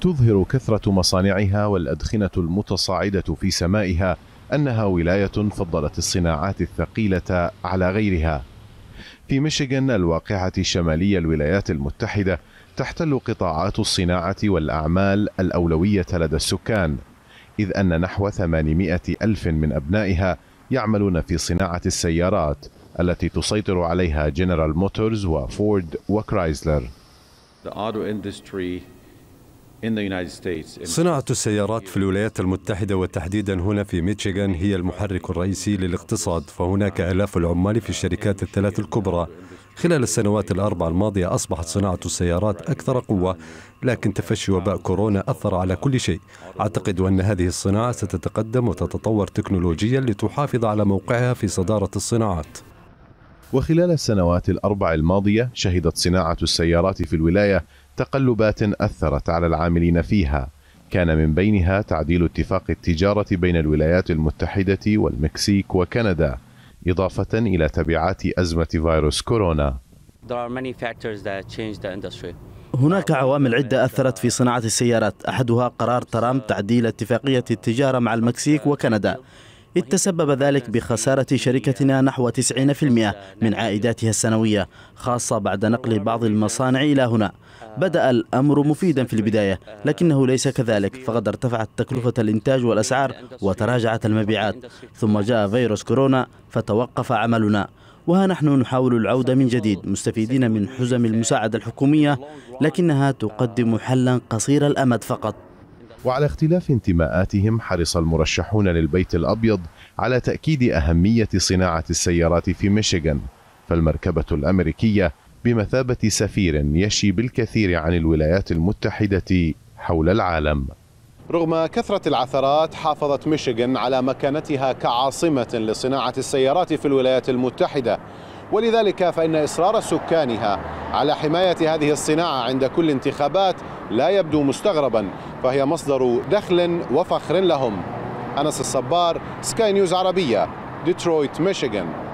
تظهر كثرة مصانعها والأدخنة المتصاعدة في سمائها أنها ولاية فضلت الصناعات الثقيلة على غيرها في ميشيغان الواقعة شمالي الولايات المتحدة تحتل قطاعات الصناعة والأعمال الأولوية لدى السكان إذ أن نحو 800 ألف من أبنائها يعملون في صناعة السيارات التي تسيطر عليها جنرال موتورز وفورد وكرايزلر The auto industry صناعة السيارات في الولايات المتحدة وتحديدا هنا في ميشيغان هي المحرك الرئيسي للاقتصاد فهناك آلاف العمال في الشركات الثلاث الكبرى خلال السنوات الأربع الماضية أصبحت صناعة السيارات أكثر قوة لكن تفشي وباء كورونا أثر على كل شيء أعتقد أن هذه الصناعة ستتقدم وتتطور تكنولوجيا لتحافظ على موقعها في صدارة الصناعات وخلال السنوات الأربع الماضية شهدت صناعة السيارات في الولاية تقلبات أثرت على العاملين فيها كان من بينها تعديل اتفاق التجارة بين الولايات المتحدة والمكسيك وكندا إضافة إلى تبعات أزمة فيروس كورونا هناك عوامل عدة أثرت في صناعة السيارات أحدها قرار ترامب تعديل اتفاقية التجارة مع المكسيك وكندا إذ تسبب ذلك بخسارة شركتنا نحو 90% من عائداتها السنوية خاصة بعد نقل بعض المصانع إلى هنا بدأ الأمر مفيدا في البداية لكنه ليس كذلك فقد ارتفعت تكلفة الإنتاج والأسعار وتراجعت المبيعات ثم جاء فيروس كورونا فتوقف عملنا وها نحن نحاول العودة من جديد مستفيدين من حزم المساعدة الحكومية لكنها تقدم حلا قصير الأمد فقط وعلى اختلاف انتماءاتهم حرص المرشحون للبيت الأبيض على تأكيد أهمية صناعة السيارات في ميشيغان فالمركبة الأمريكية بمثابة سفير يشي بالكثير عن الولايات المتحدة حول العالم رغم كثرة العثرات حافظت ميشيغان على مكانتها كعاصمة لصناعة السيارات في الولايات المتحدة ولذلك فإن إصرار سكانها على حماية هذه الصناعة عند كل انتخابات لا يبدو مستغربا فهي مصدر دخل وفخر لهم أنس الصبار سكاي نيوز عربية ديترويت ميشيغان